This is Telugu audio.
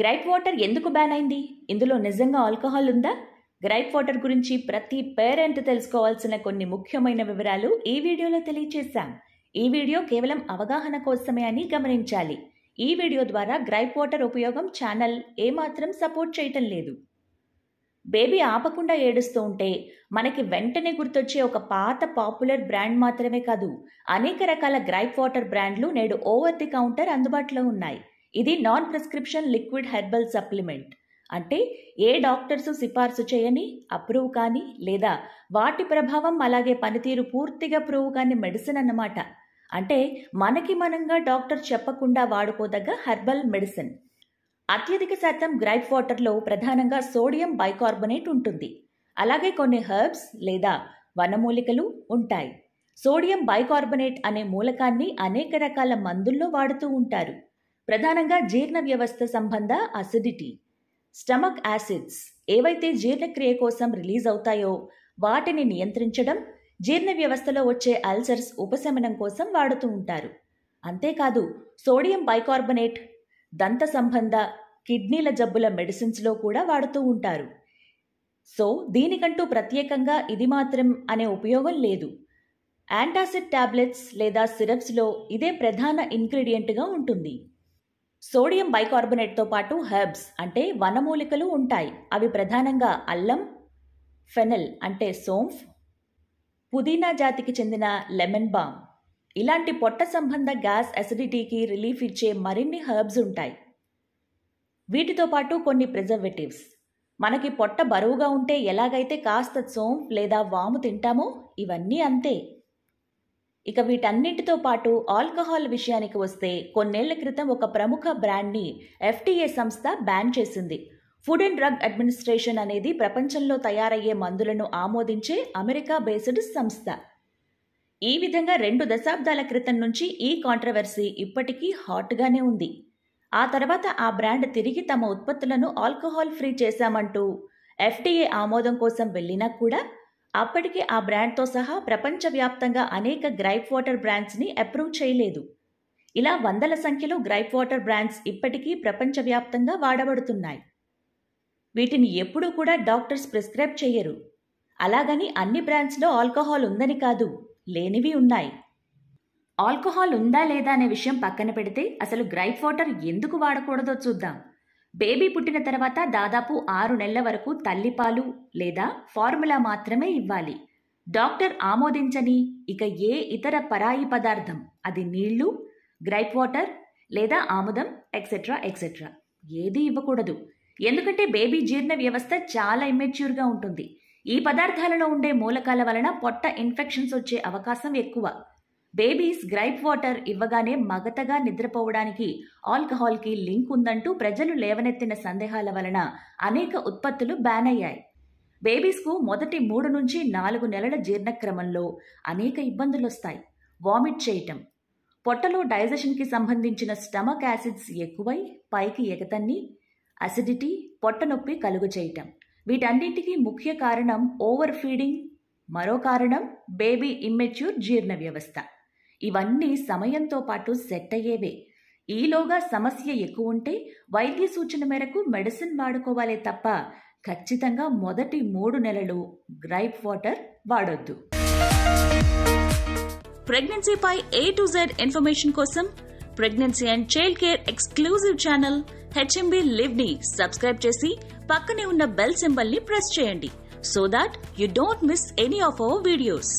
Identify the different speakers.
Speaker 1: గ్రైప్ వాటర్ ఎందుకు బ్యాన్ అయింది ఇందులో నిజంగా ఆల్కహాల్ ఉందా గ్రైప్ వాటర్ గురించి ప్రతి పేరెంట్ తెలుసుకోవాల్సిన కొన్ని ముఖ్యమైన వివరాలు ఈ వీడియోలో తెలియచేశాం ఈ వీడియో కేవలం అవగాహన కోసమే అని గమనించాలి ఈ వీడియో ద్వారా గ్రైప్ వాటర్ ఉపయోగం ఛానల్ ఏమాత్రం సపోర్ట్ చేయటం లేదు బేబీ ఆపకుండా ఏడుస్తూ ఉంటే మనకి వెంటనే గుర్తొచ్చే ఒక పాత పాపులర్ బ్రాండ్ మాత్రమే కాదు అనేక రకాల గ్రైప్ వాటర్ బ్రాండ్లు నేడు ఓవర్ ది కౌంటర్ అందుబాటులో ఉన్నాయి ఇది non prescription liquid herbal supplement అంటే ఏ డాక్టర్స్ సిఫార్సు చేయని అప్రూవ్ కానీ లేదా వాటి ప్రభావం అలాగే పనితీరు పూర్తిగా ప్రూవ్ కాని మెడిసిన్ అన్నమాట అంటే మనకి మనంగా డాక్టర్ చెప్పకుండా వాడుకోదగ్గ హెర్బల్ మెడిసిన్ అత్యధిక శాతం గ్రైప్ వాటర్లో ప్రధానంగా సోడియం బైకార్బోనేట్ ఉంటుంది అలాగే కొన్ని హెర్బ్స్ లేదా వనమూలికలు ఉంటాయి సోడియం బైకార్బోనేట్ అనే మూలకాన్ని అనేక రకాల మందుల్లో వాడుతూ ఉంటారు ప్రధానంగా జీర్ణ వ్యవస్థ సంబంధ అసిడిటీ స్టమక్ యాసిడ్స్ ఏవైతే జీర్ణక్రియ కోసం రిలీజ్ అవుతాయో వాటిని నియంత్రించడం జీర్ణ వ్యవస్థలో వచ్చే అల్సర్స్ ఉపశమనం కోసం వాడుతూ ఉంటారు అంతేకాదు సోడియం బైకార్బనేట్ దంత సంబంధ కిడ్నీల జబ్బుల మెడిసిన్స్లో కూడా వాడుతూ ఉంటారు సో దీనికంటూ ప్రత్యేకంగా ఇది మాత్రం అనే ఉపయోగం లేదు యాంటాసిడ్ ట్యాబ్లెట్స్ లేదా సిరప్స్లో ఇదే ప్రధాన ఇంగ్రీడియంట్గా ఉంటుంది సోడియం బైకార్బొనేట్తో పాటు హెర్బ్స్ అంటే వనమూలికలు ఉంటాయి అవి ప్రధానంగా అల్లం ఫెనల్ అంటే సోంఫ్ పుదీనా జాతికి చెందిన లెమన్ బామ్ ఇలాంటి పొట్ట సంబంధ గ్యాస్ అసిడిటీకి రిలీఫ్ ఇచ్చే మరిన్ని హర్బ్స్ ఉంటాయి వీటితో పాటు కొన్ని ప్రిజర్వేటివ్స్ మనకి పొట్ట బరువుగా ఉంటే ఎలాగైతే కాస్త సోంఫ్ లేదా వాము తింటామో ఇవన్నీ అంతే ఇక వీటన్నిటితో పాటు ఆల్కహాల్ విషయానికి వస్తే కొన్నేళ్ల క్రితం ఒక ప్రముఖ బ్రాండ్ని ఎఫ్టీఏ సంస్థ బ్యాన్ చేసింది ఫుడ్ అండ్ డ్రగ్ అడ్మినిస్ట్రేషన్ అనేది ప్రపంచంలో తయారయ్యే మందులను ఆమోదించే అమెరికా బేస్డ్ సంస్థ ఈ విధంగా రెండు దశాబ్దాల క్రితం నుంచి ఈ కాంట్రవర్సీ ఇప్పటికీ హాట్గానే ఉంది ఆ తర్వాత ఆ బ్రాండ్ తిరిగి తమ ఉత్పత్తులను ఆల్కహాల్ ఫ్రీ చేశామంటూ ఎఫ్టీఏ ఆమోదం కోసం వెళ్ళినా కూడా అప్పటికే ఆ బ్రాండ్తో సహా ప్రపంచవ్యాప్తంగా అనేక గ్రైప్ వాటర్ బ్రాండ్స్ని అప్రూవ్ చేయలేదు ఇలా వందల సంఖ్యలో గ్రైప్ వాటర్ బ్రాండ్స్ ఇప్పటికీ ప్రపంచవ్యాప్తంగా వాడబడుతున్నాయి వీటిని ఎప్పుడూ కూడా డాక్టర్స్ ప్రిస్క్రైబ్ చేయరు అలాగని అన్ని బ్రాండ్స్లో ఆల్కహాల్ ఉందని కాదు లేనివి ఉన్నాయి ఆల్కహాల్ ఉందా లేదా అనే విషయం పక్కన పెడితే అసలు గ్రైప్ వాటర్ ఎందుకు వాడకూడదో చూద్దాం బేబీ పుట్టిన తర్వాత దాదాపు ఆరు నెలల వరకు తల్లిపాలు లేదా ఫార్ములా మాత్రమే ఇవ్వాలి డాక్టర్ ఆమోదించని ఇక ఏ ఇతర పరాయి పదార్థం అది నీళ్లు గ్రైప్ వాటర్ లేదా ఆముదం ఎక్సెట్రా ఎక్సెట్రా ఏది ఇవ్వకూడదు ఎందుకంటే బేబీ జీర్ణ వ్యవస్థ చాలా ఇమ్మెచ్యూర్గా ఉంటుంది ఈ పదార్థాలలో ఉండే మూలకాల వలన పొట్ట ఇన్ఫెక్షన్స్ వచ్చే అవకాశం ఎక్కువ బేబీస్ గ్రైప్ వాటర్ ఇవ్వగానే మగతగా నిద్రపోవడానికి ఆల్కహాల్కి లింక్ ఉందంటూ ప్రజలు లేవనెత్తిన సందేహాల వలన అనేక ఉత్పత్తులు బ్యాన్ అయ్యాయి బేబీస్కు మొదటి మూడు నుంచి నాలుగు నెలల జీర్ణక్రమంలో అనేక ఇబ్బందులు వస్తాయి వామిట్ చేయటం పొట్టలో డైజెషన్కి సంబంధించిన స్టమక్ యాసిడ్స్ ఎక్కువై పైకి ఎగతన్ని అసిడిటీ పొట్టనొప్పి కలుగు చేయటం వీటన్నింటికీ ముఖ్య కారణం ఓవర్ ఫీడింగ్ మరో కారణం బేబీ ఇమ్మెచ్యూర్ జీర్ణ వ్యవస్థ ఇవన్నీ సమయంతో పాటు సెట్ అయ్యేవే ఈలోగా సమస్య ఎక్కువ ఉంటే వైద్య సూచన మేరకు మెడిసిన్ వాడుకోవాలే తప్ప ఖచ్చితంగా మొదటి మూడు నెలలు గ్రైప్ వాటర్ వాడొద్దు ప్రెగ్నెన్సీపై ఏ టు జెడ్ ఇన్ఫర్మేషన్ కోసం pregnancy and child care exclusive channel HMB live ని సబ్స్క్రైబ్ చేసి పక్కనే ఉన్న బెల్ సింబల్ ని ప్రెస్ చేయండి so that you don't miss any of our videos